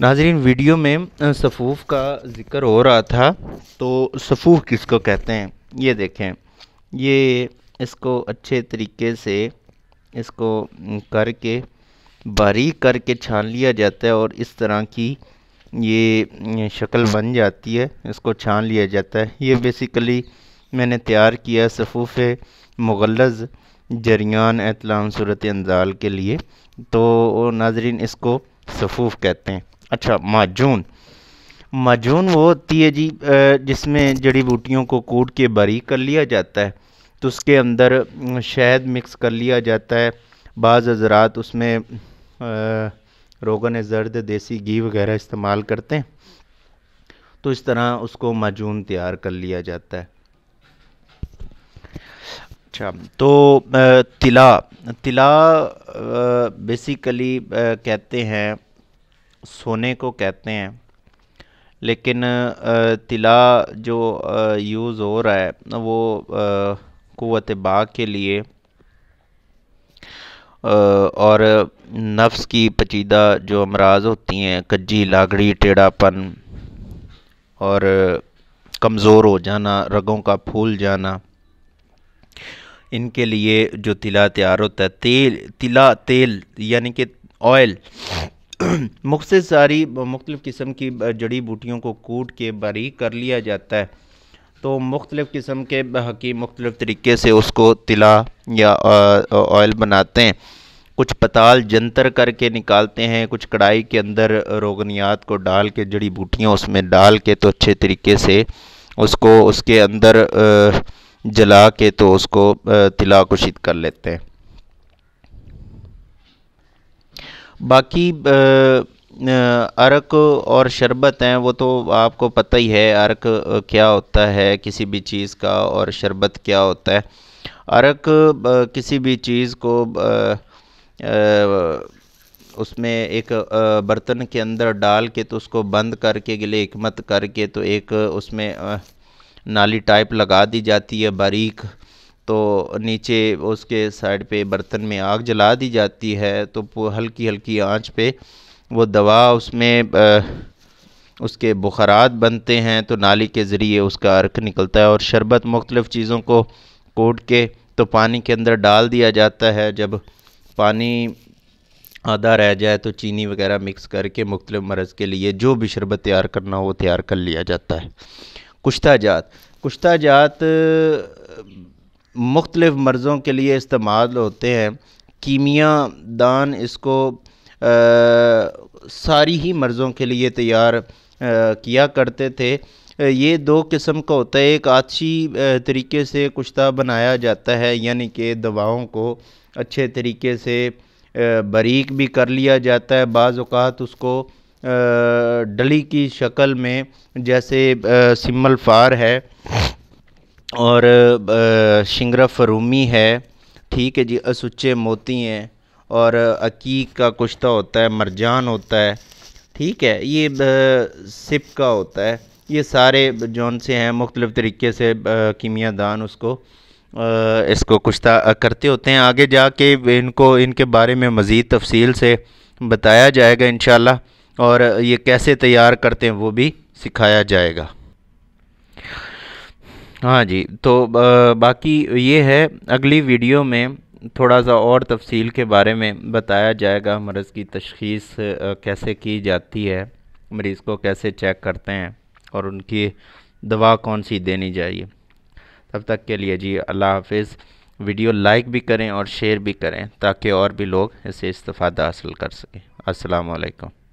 नाजरीन वीडियो में सफ़ूफ़ का ज़िक्र हो रहा था तो सफ़ूफ़ किसको कहते हैं ये देखें ये इसको अच्छे तरीके से इसको करके बारीक करके छान लिया जाता है और इस तरह की ये शक्ल बन जाती है इसको छान लिया जाता है ये बेसिकली मैंने तैयार किया सफ़ूफ़ मुगलज़ जरियान एतलाम सूरत अंजाल के लिए तो नाजरीन इसको सफ़ूफ़ कहते हैं अच्छा माजून माजून वो होती है जी जिसमें जड़ी बूटियों को कूट के बारीक कर लिया जाता है तो उसके अंदर शहद मिक्स कर लिया जाता है बाज़ हजरात उसमें रोगन जर्द देसी घी वगैरह इस्तेमाल करते हैं तो इस तरह उसको माजून तैयार कर लिया जाता है अच्छा तो तिला तिला बेसिकली कहते हैं सोने को कहते हैं लेकिन तिला जो यूज़ हो रहा है वो क़वत बा के लिए और नफ्स की पचीदा जो अमराज होती हैं कज्जी लागड़ी टेढ़ापन और कमज़ोर हो जाना रगों का फूल जाना इनके लिए जो तिला तैयार होता है तेल तिला तेल यानी कि ऑयल मुख्त सारी मुख्तलिफ़ किस्म की जड़ी बूटियों को कूट के बारीक कर लिया जाता है तो मुख्तलिफ़ किस्म के हकीम मुख्तलिफ़ तरीके से उसको तिला या ऑयल बनाते हैं कुछ पताल जंतर करके निकालते हैं कुछ कढ़ाई के अंदर रोगनियात को डाल के जड़ी बूटियाँ उसमें डाल के तो अच्छे तरीके से उसको उसके अंदर जला के तो उसको तिला कुशित कर लेते हैं बाकी अर्क और शरबत हैं वो तो आपको पता ही है अर्क क्या होता है किसी भी चीज़ का और शरबत क्या होता है अर्क किसी भी चीज़ को उसमें एक बर्तन के अंदर डाल के तो उसको बंद करके गले एकमत करके तो एक उसमें नाली टाइप लगा दी जाती है बारीक तो नीचे उसके साइड पे बर्तन में आग जला दी जाती है तो हल्की हल्की आंच पे वो दवा उसमें आ, उसके बुखारात बनते हैं तो नाली के ज़रिए उसका अर्क निकलता है और शरबत मुख्तलिफ़ चीज़ों को कोट के तो पानी के अंदर डाल दिया जाता है जब पानी आधा रह जाए तो चीनी वगैरह मिक्स करके मुख्तलिफ़ मरज़ के लिए जो भी शरबत तैयार करना हो वो तैयार कर लिया जाता है कुश्ता जात कुश्ता जात मुख्तलिफ़ मर्ज़ों के लिए इस्तेमाल होते हैं कीमिया दान इसको आ, सारी ही मर्ज़ों के लिए तैयार किया करते थे ये दो किस्म का होता है एक अच्छी तरीके से कुश्ता बनाया जाता है यानी कि दवाओं को अच्छे तरीके से बारीक भी कर लिया जाता है बाज़ उसको डली की शक्ल में जैसे सिमल फार है और शिंगरा फरूमी है ठीक है जी असुचे मोती हैं और अकीक का कुश्ता होता है मरजान होता है ठीक है ये सिप का होता है ये सारे जौन से हैं मुख्तलिफ़ तरीके से कीमिया दान उसको इसको कुश्ता करते होते हैं आगे जा के इनको इनके बारे में मज़ीद तफसील से बताया जाएगा इन और ये कैसे तैयार करते हैं वो भी सिखाया जाएगा हाँ जी तो बाकी ये है अगली वीडियो में थोड़ा सा और तफसील के बारे में बताया जाएगा मर्ज़ की तशखीस कैसे की जाती है मरीज़ को कैसे चेक करते हैं और उनकी दवा कौन सी देनी चाहिए तब तक के लिए जी अल्लाह हाफिज़ वीडियो लाइक भी करें और शेयर भी करें ताकि और भी लोग इससे इस्ता हासिल कर सकें असलकम